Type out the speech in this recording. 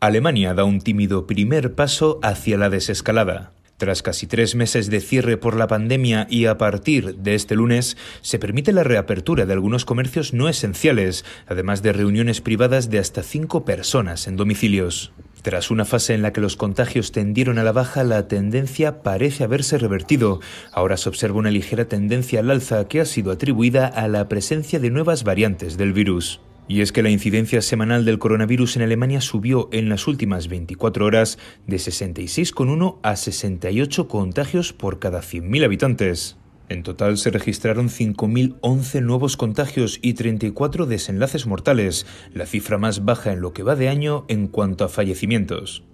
Alemania da un tímido primer paso hacia la desescalada. Tras casi tres meses de cierre por la pandemia y a partir de este lunes, se permite la reapertura de algunos comercios no esenciales, además de reuniones privadas de hasta cinco personas en domicilios. Tras una fase en la que los contagios tendieron a la baja, la tendencia parece haberse revertido. Ahora se observa una ligera tendencia al alza que ha sido atribuida a la presencia de nuevas variantes del virus. Y es que la incidencia semanal del coronavirus en Alemania subió en las últimas 24 horas de 66,1 a 68 contagios por cada 100.000 habitantes. En total se registraron 5.011 nuevos contagios y 34 desenlaces mortales, la cifra más baja en lo que va de año en cuanto a fallecimientos.